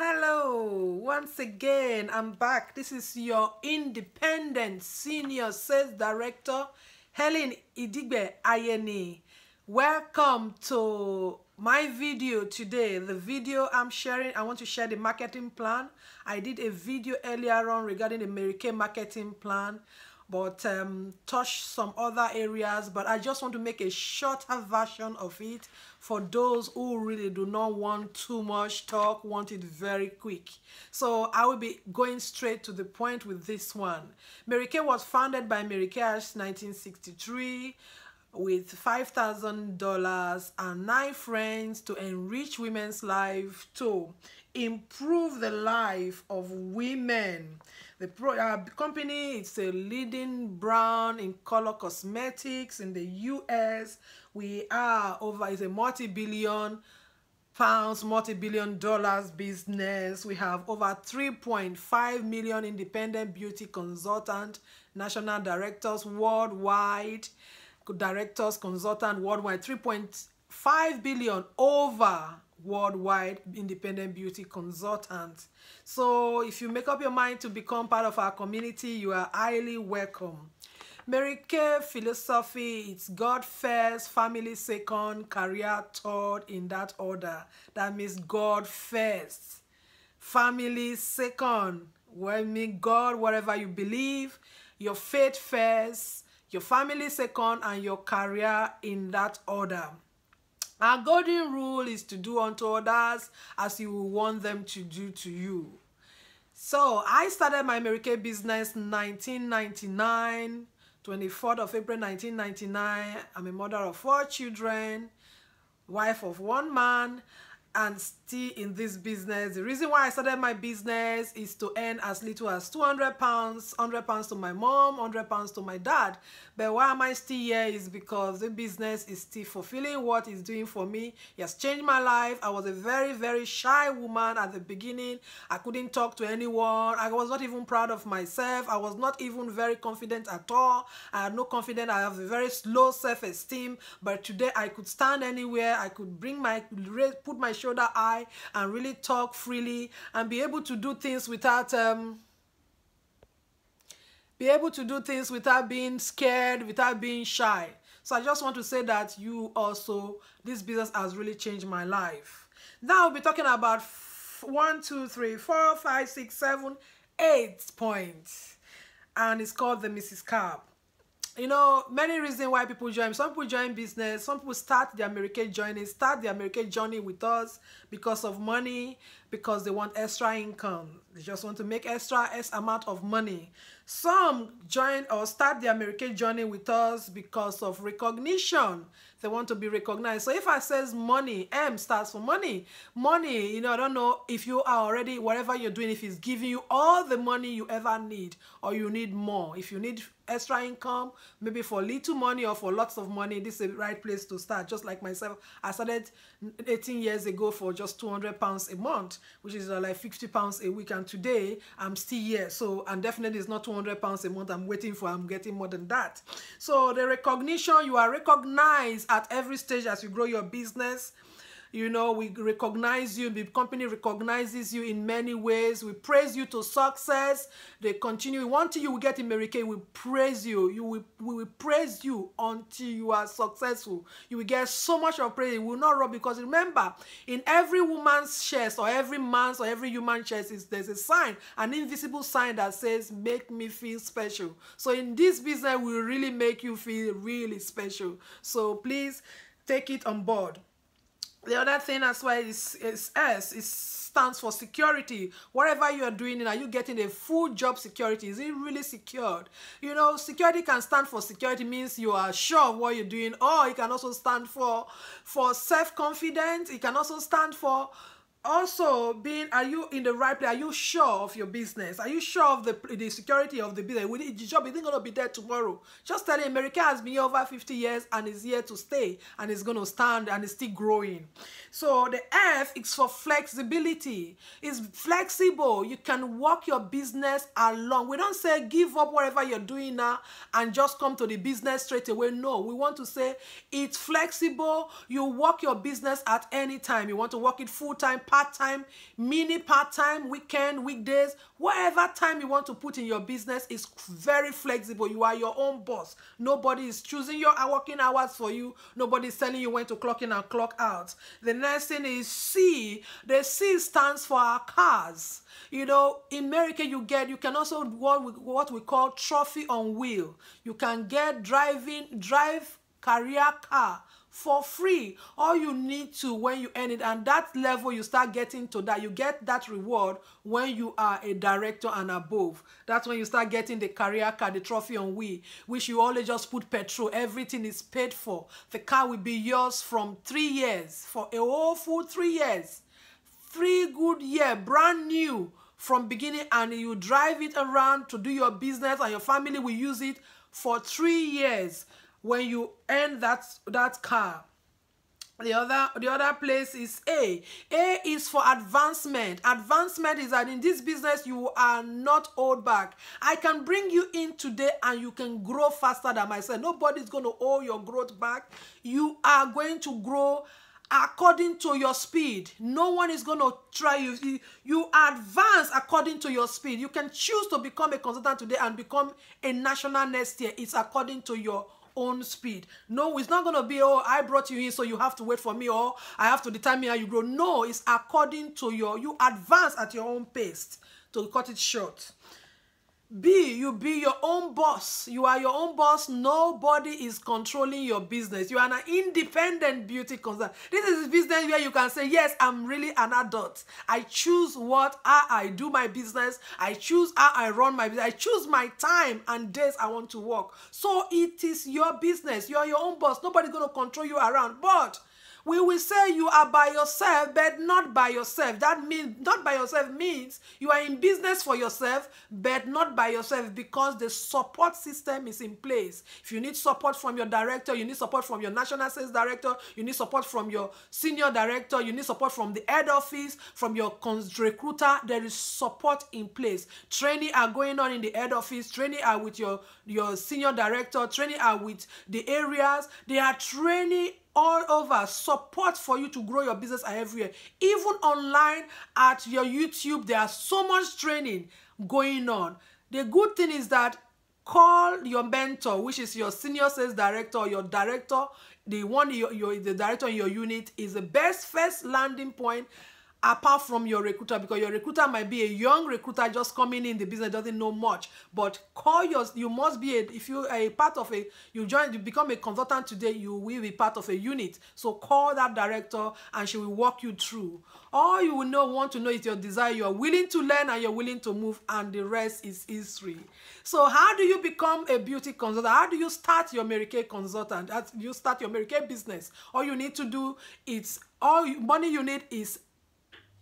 Hello, once again, I'm back. This is your independent senior sales director, Helen Idigbe Ayeni. Welcome to my video today. The video I'm sharing, I want to share the marketing plan. I did a video earlier on regarding the Mary Kay marketing plan but um, touch some other areas but I just want to make a shorter version of it for those who really do not want too much talk want it very quick so I will be going straight to the point with this one Mary Kay was founded by Mary Kay 1963 with $5,000 and nine friends to enrich women's life to improve the life of women. The pro, uh, company is a leading brand in color cosmetics in the US. We are over is a multi-billion pounds, multi-billion dollars business. We have over 3.5 million independent beauty consultant, national directors worldwide. directors consultant worldwide 3.5 billion over worldwide independent beauty consultant so if you make up your mind to become part of our community you are highly welcome Mary Kay philosophy it's God first family second career third in that order that means God first family second well mean God whatever you believe your faith first your family second, and your career in that order. Our golden rule is to do unto others as you will want them to do to you. So I started my Mary Kay business 1999, 24th of April 1999. I'm a mother of four children, wife of one man, and still in this business the reason why i started my business is to earn as little as 200 pounds 100 pounds to my mom 100 pounds to my dad but why am i still here is because the business is still fulfilling what it's doing for me it has changed my life i was a very very shy woman at the beginning i couldn't talk to anyone i was not even proud of myself i was not even very confident at all i had no confidence i have a very low self-esteem but today i could stand anywhere i could bring my put my shoulder high cry and really talk freely and be able to do things without um, be able to do things without being scared, without being shy. So I just want to say that you also, this business has really changed my life. Now we'll be talking about one, two, three, four, five, six, seven, eight points. And it's called the Mrs. Carp you know many reasons why people join some people join business some people start the American journey start the American journey with us because of money because they want extra income. They just want to make extra s amount of money. Some join or start the American journey with us because of recognition. They want to be recognized. So if I says money, M starts for money. Money, you know, I don't know if you are already, whatever you're doing, if it's giving you all the money you ever need or you need more. If you need extra income, maybe for little money or for lots of money, this is the right place to start. Just like myself, I started 18 years ago for just 200 pounds a month which is uh, like 50 pounds a week and today i'm still here so and definitely it's not 200 pounds a month i'm waiting for i'm getting more than that so the recognition you are recognized at every stage as you grow your business You know, we recognize you. The company recognizes you in many ways. We praise you to success. They continue. Until you get in Mary Kay, we praise you. You will, we will praise you until you are successful. You will get so much of praise. It will not rub because remember, in every woman's chest or every man's or every human chest, is there's a sign, an invisible sign that says, make me feel special. So in this business, we really make you feel really special. So please take it on board the other thing as well is, is S, it stands for security. Whatever you are doing, are you getting a full job security? Is it really secured? You know, security can stand for security means you are sure of what you're doing, or it can also stand for, for self-confidence. It can also stand for also being are you in the right place are you sure of your business are you sure of the the security of the business will the job isn't going to be there tomorrow just tell him america has been here over 50 years and is here to stay and is going to stand and is still growing so the f is for flexibility it's flexible you can work your business along we don't say give up whatever you're doing now and just come to the business straight away no we want to say it's flexible you work your business at any time you want to work it full-time part-time, mini part-time, weekend, weekdays, whatever time you want to put in your business is very flexible. You are your own boss. Nobody is choosing your working hours for you. Nobody is telling you when to clock in and clock out. The next thing is C. The C stands for our cars. You know, in America, you get, you can also what we, what we call trophy on wheel. You can get driving, drive career car for free all you need to when you earn it and that level you start getting to that you get that reward when you are a director and above that's when you start getting the career card the trophy on we which you always just put petrol everything is paid for the car will be yours from three years for a whole full three years three good year brand new from beginning and you drive it around to do your business and your family will use it for three years when you earn that that car the other the other place is a a is for advancement advancement is that in this business you are not hold back i can bring you in today and you can grow faster than myself nobody's going to hold your growth back you are going to grow according to your speed no one is going to try you you advance according to your speed you can choose to become a consultant today and become a national next year it's according to your own speed. No, it's not going to be, oh, I brought you in, so you have to wait for me, or I have to determine how you grow. No, it's according to your, you advance at your own pace to cut it short. Be, you be your own boss. You are your own boss. Nobody is controlling your business. You are an independent beauty concern. This is a business where you can say, yes, I'm really an adult. I choose what I, I do my business. I choose how I run my business. I choose my time and days I want to work. So it is your business. You are your own boss. Nobody's going to control you around. But we will say you are by yourself but not by yourself that means not by yourself means you are in business for yourself but not by yourself because the support system is in place if you need support from your director you need support from your national sales director you need support from your senior director you need support from the head office from your recruiter there is support in place training are going on in the head office training are with your your senior director training are with the areas they are training all over support for you to grow your business are everywhere even online at your youtube there are so much training going on the good thing is that call your mentor which is your senior sales director or your director the one your, your the director in your unit is the best first landing point apart from your recruiter because your recruiter might be a young recruiter just coming in the business doesn't know much but call your you must be a if you are a part of a you join you become a consultant today you will be part of a unit so call that director and she will walk you through all you will know want to know is your desire you are willing to learn and you're willing to move and the rest is history so how do you become a beauty consultant how do you start your Mary Kay consultant as you start your Mary Kay business all you need to do is all money you need is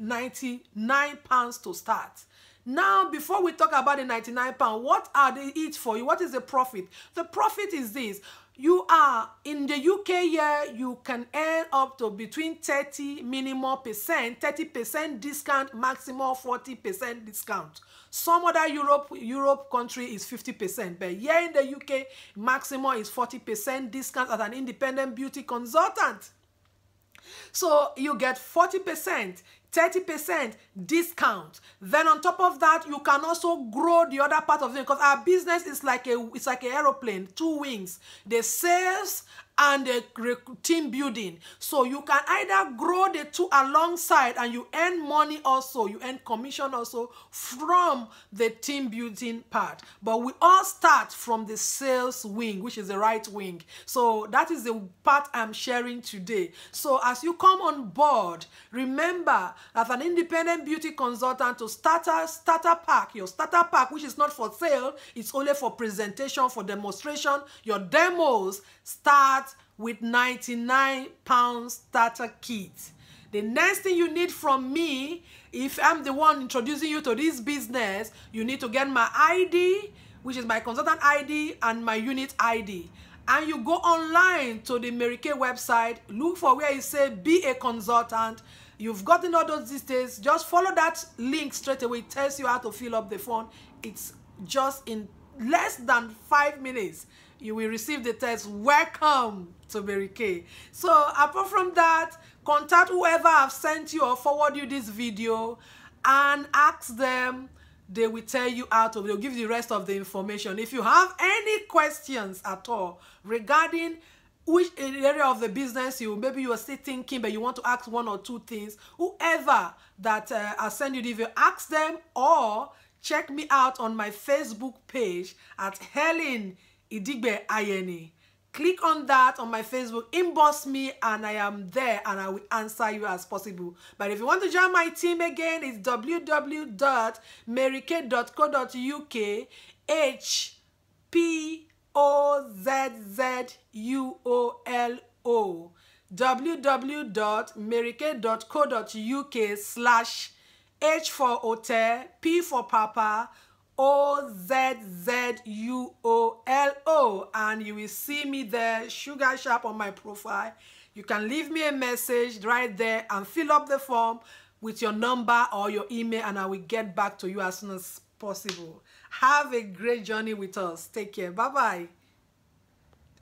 99 pounds to start now before we talk about the 99 pound what are they each for you what is the profit the profit is this you are in the uk here you can earn up to between 30 minimum percent 30 percent discount maximum 40 percent discount some other europe europe country is 50 percent but here in the uk maximum is 40 percent discount as an independent beauty consultant so you get 40 percent 30% discount. Then on top of that, you can also grow the other part of it because our business is like a it's like an aeroplane, two wings. The sales and the team building. So you can either grow the two alongside and you earn money also, you earn commission also from the team building part. But we all start from the sales wing, which is the right wing. So that is the part I'm sharing today. So as you come on board, remember as an independent beauty consultant to starter starter pack your starter pack which is not for sale it's only for presentation for demonstration your demos start with 99 pounds starter kit the next thing you need from me if i'm the one introducing you to this business you need to get my id which is my consultant id and my unit id and you go online to the Mary Kay website, look for where it says be a consultant, you've gotten all those details just follow that link straight away it tells you how to fill up the form it's just in less than five minutes you will receive the test. welcome to Mary Kay so apart from that contact whoever have sent you or forward you this video and ask them they will tell you how to they'll give you the rest of the information if you have any questions at all regarding which area of the business you maybe you are still thinking but you want to ask one or two things whoever that uh, i send you the video ask them or check me out on my facebook page at helen idigbe ayeni click on that on my facebook inbox me and i am there and i will answer you as possible but if you want to join my team again it's www.maryk.co.uk h p O-Z-Z-U-O-L-O www.merike.co.uk slash H for hotel, P for papa, O Z Z U O L O, and you will see me there, Sugar Sharp on my profile. You can leave me a message right there and fill up the form with your number or your email, and I will get back to you as soon as possible. Have a great journey with us. Take care. Bye bye.